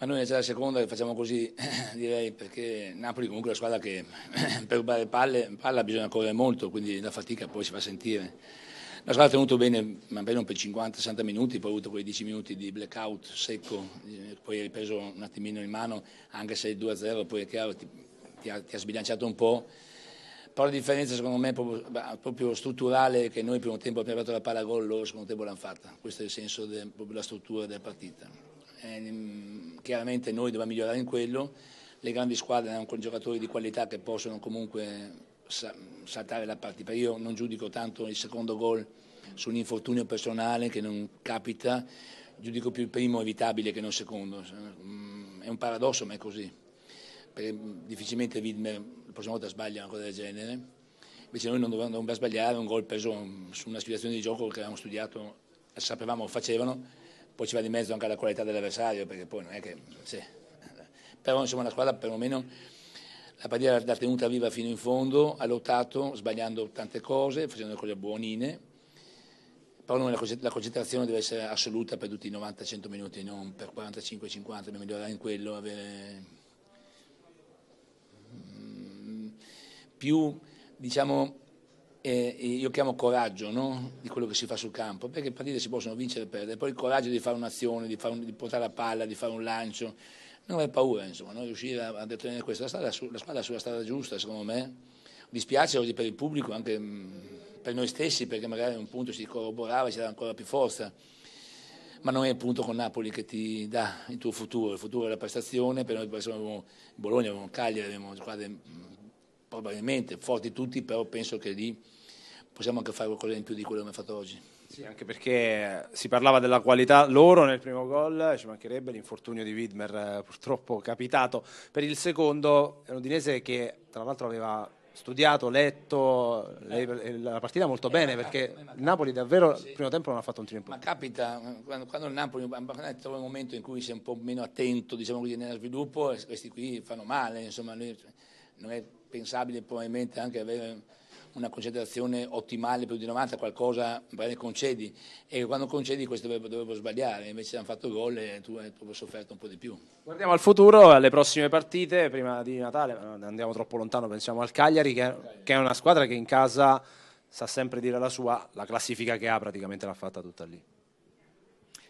Ma noi è già la seconda che facciamo così, direi, perché Napoli comunque è una squadra che per rubare palle, palla bisogna correre molto, quindi la fatica poi si fa sentire. La squadra ha tenuto bene, ma bene per 50-60 minuti, poi ha avuto quei 10 minuti di blackout secco, eh, poi ha ripreso un attimino in mano, anche se il 2-0 poi è chiaro ti, ti, ha, ti ha sbilanciato un po'. Però la differenza secondo me è proprio, proprio strutturale che noi primo tempo abbiamo dato la palla a gol, loro secondo tempo l'hanno fatta. Questo è il senso della struttura della partita eh, mm, chiaramente noi dobbiamo migliorare in quello, le grandi squadre hanno giocatori di qualità che possono comunque saltare la partita. Io non giudico tanto il secondo gol su un infortunio personale che non capita, giudico più il primo evitabile che non il secondo. Mm, è un paradosso, ma è così. Perché mm, difficilmente Widmer la prossima volta sbaglia una cosa del genere. Invece noi non dovevamo sbagliare un gol preso su una situazione di gioco che avevamo studiato, sapevamo facevano poi ci va di mezzo anche la qualità dell'avversario, perché poi non è che... Sì. Però insomma la squadra perlomeno la partita l'ha tenuta viva fino in fondo, ha lottato sbagliando tante cose, facendo cose buonine, però la concentrazione deve essere assoluta per tutti i 90-100 minuti, non per 45-50, dobbiamo migliorare in quello, avere... Mm, più diciamo eh, io chiamo coraggio no? di quello che si fa sul campo, perché partite si possono vincere e perdere, poi il coraggio di fare un'azione, di, fare un, di portare la palla, di fare un lancio, non aver paura, insomma, no? riuscire a, a detenere questa strada, la squadra sulla strada giusta, secondo me. Dispiace oggi per il pubblico, anche per noi stessi, perché magari a un punto si corroborava e c'era ancora più forza. Ma non è il punto con Napoli che ti dà il tuo futuro, il futuro è la prestazione, per noi per esempio, Bologna, abbiamo Cagliari, abbiamo squadre probabilmente, forti tutti, però penso che lì possiamo anche fare qualcosa in più di quello che abbiamo fatto oggi. Sì, anche perché si parlava della qualità loro nel primo gol, ci mancherebbe l'infortunio di Widmer, eh, purtroppo capitato per il secondo, è un udinese che tra l'altro aveva studiato, letto eh. la partita molto eh, bene perché il Napoli davvero sì. il primo tempo non ha fatto un tiro importante. Ma capita, quando, quando il Napoli trova un momento in cui si è un po' meno attento diciamo così, nello sviluppo, questi qui fanno male, insomma, noi, non è pensabile probabilmente anche avere una concentrazione ottimale più di 90, qualcosa magari concedi e quando concedi questo dovrebbero sbagliare, invece hanno fatto gol e tu hai proprio sofferto un po' di più. Guardiamo al futuro, alle prossime partite, prima di Natale, non andiamo troppo lontano, pensiamo al Cagliari che, che è una squadra che in casa sa sempre dire la sua, la classifica che ha praticamente l'ha fatta tutta lì.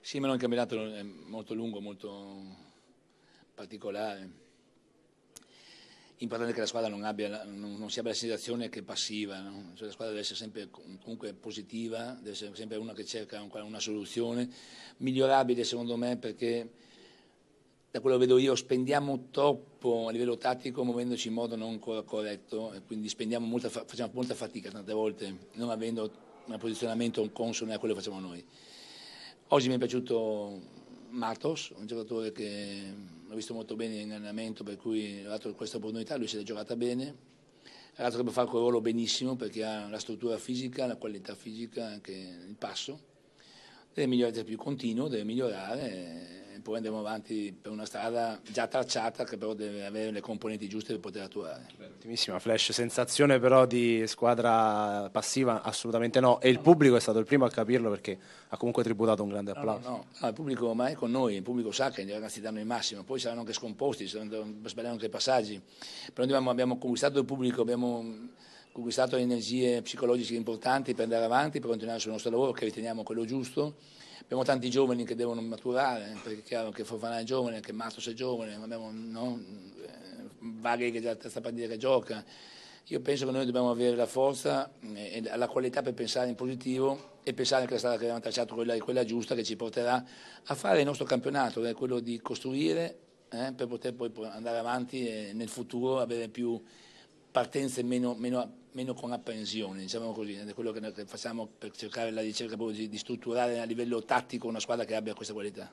Sì, ma non il campionato è eh, molto lungo, molto particolare importante che la squadra non, abbia, non, non sia la sensazione che è passiva, no? cioè, la squadra deve essere sempre comunque positiva, deve essere sempre una che cerca un, una soluzione, migliorabile secondo me perché da quello che vedo io spendiamo troppo a livello tattico muovendoci in modo non ancora corretto e quindi molta, facciamo molta fatica tante volte non avendo un posizionamento consono a quello che facciamo noi. Oggi mi è piaciuto Matos, un giocatore che l'ho visto molto bene in allenamento, per cui ho dato questa opportunità, lui si è giocata bene, ha dato che fare quel ruolo benissimo perché ha la struttura fisica, la qualità fisica, anche il passo deve migliorare, deve più continuo, deve migliorare e eh, poi andiamo avanti per una strada già tracciata che però deve avere le componenti giuste per poter attuare. Ottimissima flash, sensazione però di squadra passiva assolutamente no e il pubblico è stato il primo a capirlo perché ha comunque tributato un grande applauso. No, no, no. il pubblico ormai è con noi, il pubblico sa che i ragazzi danno il massimo, poi saranno anche scomposti, saranno, sbagliano anche i passaggi, però abbiamo, abbiamo conquistato il pubblico, abbiamo conquistato le energie psicologiche importanti per andare avanti, per continuare sul nostro lavoro che riteniamo quello giusto. Abbiamo tanti giovani che devono maturare, perché è chiaro che Fofana è giovane, che Matos è giovane, abbiamo no, Vaghi eh, che già sta per dire che gioca. Io penso che noi dobbiamo avere la forza eh, e la qualità per pensare in positivo e pensare che la strada che abbiamo tracciato è quella giusta che ci porterà a fare il nostro campionato, che è quello di costruire eh, per poter poi andare avanti e eh, nel futuro avere più partenze meno, meno meno con apprensione, diciamo così, è quello che facciamo per cercare la ricerca di, di strutturare a livello tattico una squadra che abbia questa qualità.